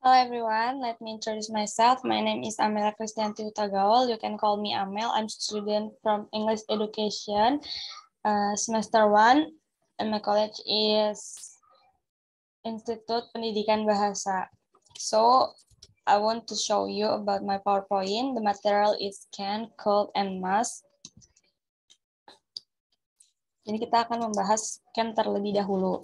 Hello everyone, let me introduce myself. My name is Amela Kristianti Utagaol. You can call me Amel. I'm student from English Education, uh, semester One, and my college is Institute Pendidikan Bahasa. So, I want to show you about my PowerPoint. The material is can, could, and must. Jadi kita akan membahas can terlebih dahulu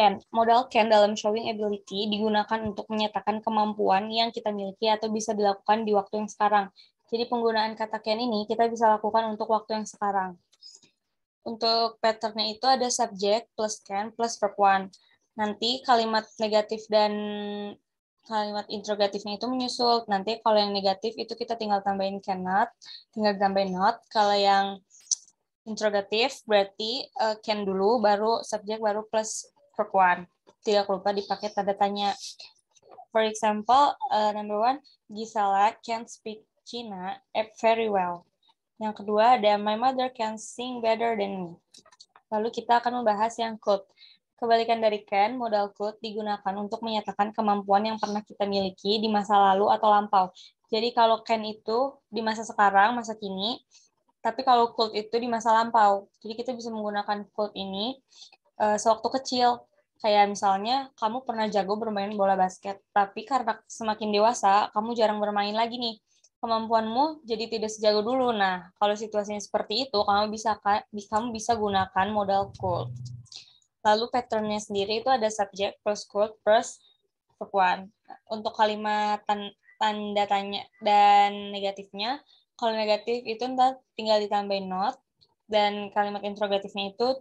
can. Modal can dalam showing ability digunakan untuk menyatakan kemampuan yang kita miliki atau bisa dilakukan di waktu yang sekarang. Jadi penggunaan kata can ini kita bisa lakukan untuk waktu yang sekarang. Untuk patternnya itu ada subject plus can plus verb one. Nanti kalimat negatif dan kalimat interrogatifnya itu menyusul. Nanti kalau yang negatif itu kita tinggal tambahin cannot, tinggal tambahin not. Kalau yang interrogatif berarti uh, can dulu baru subjek baru plus one, Tidak lupa dipakai tanda tanya. For example, uh, number one, Gisela can speak China eh, very well. Yang kedua ada my mother can sing better than me. Lalu kita akan membahas yang could. Kebalikan dari can, modal could digunakan untuk menyatakan kemampuan yang pernah kita miliki di masa lalu atau lampau. Jadi kalau can itu di masa sekarang, masa kini, tapi kalau could itu di masa lampau. Jadi kita bisa menggunakan could ini uh, sewaktu kecil. Kayak misalnya kamu pernah jago bermain bola basket, tapi karena semakin dewasa kamu jarang bermain lagi nih. Kemampuanmu jadi tidak sejago dulu. Nah, kalau situasinya seperti itu, kamu bisa kamu bisa gunakan modal cold Lalu patternnya sendiri itu ada subjek plus cold plus perempuan. Untuk kalimat tanda tanya dan negatifnya, kalau negatif itu tinggal ditambahin not dan kalimat interrogatifnya itu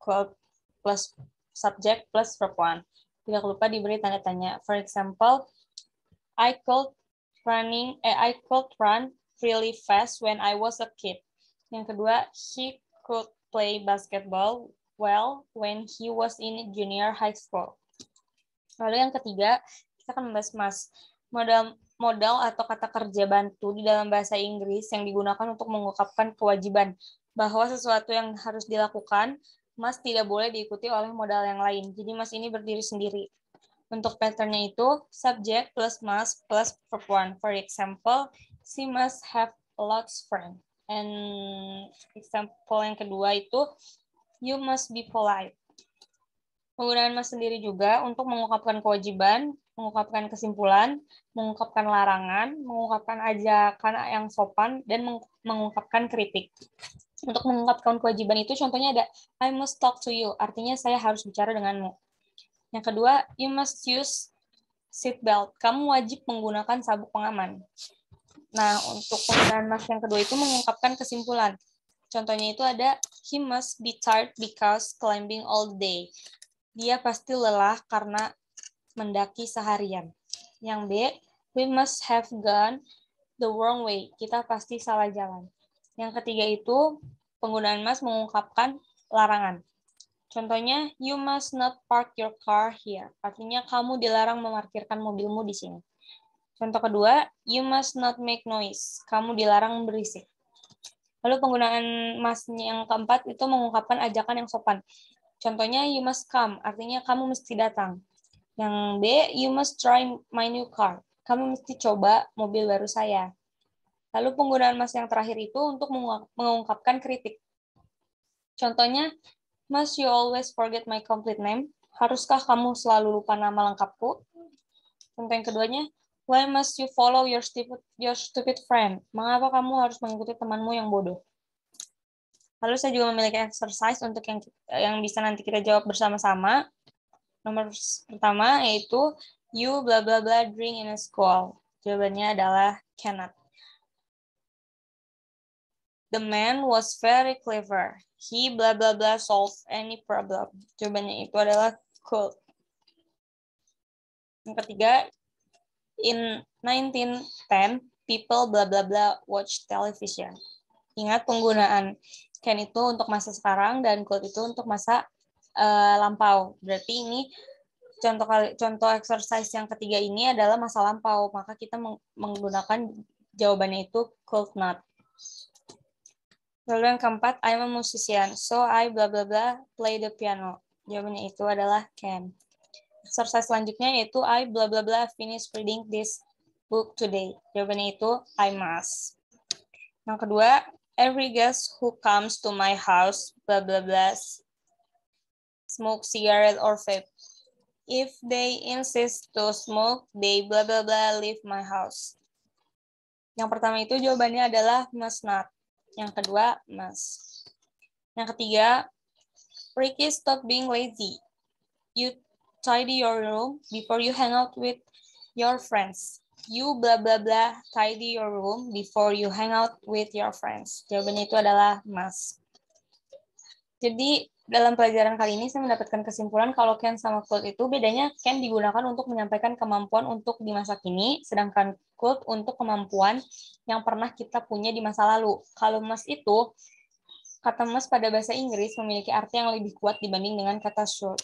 cold plus subject plus verb one. tidak lupa diberi tanda tanya. For example, I could running, eh, I could run really fast when I was a kid. Yang kedua, he could play basketball well when he was in junior high school. Lalu yang ketiga, kita akan membahas mas modal modal atau kata kerja bantu di dalam bahasa Inggris yang digunakan untuk mengungkapkan kewajiban bahwa sesuatu yang harus dilakukan Mas tidak boleh diikuti oleh modal yang lain. Jadi mas ini berdiri sendiri. Untuk patternnya itu, subject plus mas plus verb one. For example, she must have lots friends. And example yang kedua itu, you must be polite. Penggunaan mas sendiri juga untuk mengungkapkan kewajiban, mengungkapkan kesimpulan, mengungkapkan larangan, mengungkapkan ajakan yang sopan, dan mengungkapkan kritik. Untuk mengungkapkan kewajiban itu, contohnya ada I must talk to you, artinya saya harus bicara denganmu. Yang kedua, you must use seat belt. Kamu wajib menggunakan sabuk pengaman. Nah, untuk penggunaan mas yang kedua itu mengungkapkan kesimpulan. Contohnya itu ada he must be tired because climbing all day. Dia pasti lelah karena mendaki seharian. Yang B, we must have gone the wrong way. Kita pasti salah jalan. Yang ketiga itu penggunaan must mengungkapkan larangan. Contohnya, you must not park your car here. Artinya kamu dilarang memarkirkan mobilmu di sini. Contoh kedua, you must not make noise. Kamu dilarang berisik. Lalu penggunaan must yang keempat itu mengungkapkan ajakan yang sopan. Contohnya, you must come. Artinya kamu mesti datang. Yang B, you must try my new car. Kamu mesti coba mobil baru saya. Lalu penggunaan mas yang terakhir itu untuk mengungkapkan kritik. Contohnya, Mas, you always forget my complete name. Haruskah kamu selalu lupa nama lengkapku? Contoh yang keduanya, why must you follow your stupid, your stupid friend? Mengapa kamu harus mengikuti temanmu yang bodoh? Lalu saya juga memiliki exercise untuk yang yang bisa nanti kita jawab bersama-sama. Nomor pertama yaitu you blah blah blah drink in a school. Jawabannya adalah cannot. The man was very clever. He blah blah blah solve any problem. Jawabannya itu adalah cool. Yang ketiga, in 1910, people blah blah blah watch television. Ingat penggunaan can itu untuk masa sekarang dan could itu untuk masa uh, lampau. Berarti ini contoh kali contoh exercise yang ketiga ini adalah masa lampau, maka kita menggunakan jawabannya itu could not. Lalu yang keempat, I'm a musician, so I blah blah blah play the piano. Jawabannya itu adalah can. Exercise selanjutnya yaitu I blah blah blah finish reading this book today. Jawabannya itu I must. Yang kedua, every guest who comes to my house blah blah blah smoke cigarette or vape. If they insist to smoke, they blah blah blah leave my house. Yang pertama itu jawabannya adalah must not. Yang kedua, mas, Yang ketiga, Ricky, stop being lazy. You tidy your room before you hang out with your friends. You blah blah blah tidy your room before you hang out with your friends. Jawabannya itu adalah mas. Jadi dalam pelajaran kali ini saya mendapatkan kesimpulan kalau can sama could itu bedanya can digunakan untuk menyampaikan kemampuan untuk di masa kini, sedangkan could untuk kemampuan yang pernah kita punya di masa lalu. Kalau must itu, kata must pada bahasa Inggris memiliki arti yang lebih kuat dibanding dengan kata should.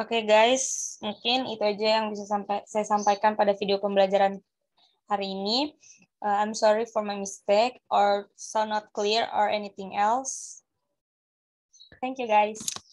Oke okay guys, mungkin itu aja yang bisa sampai saya sampaikan pada video pembelajaran hari ini. Uh, I'm sorry for my mistake or so not clear or anything else. Thank you, guys.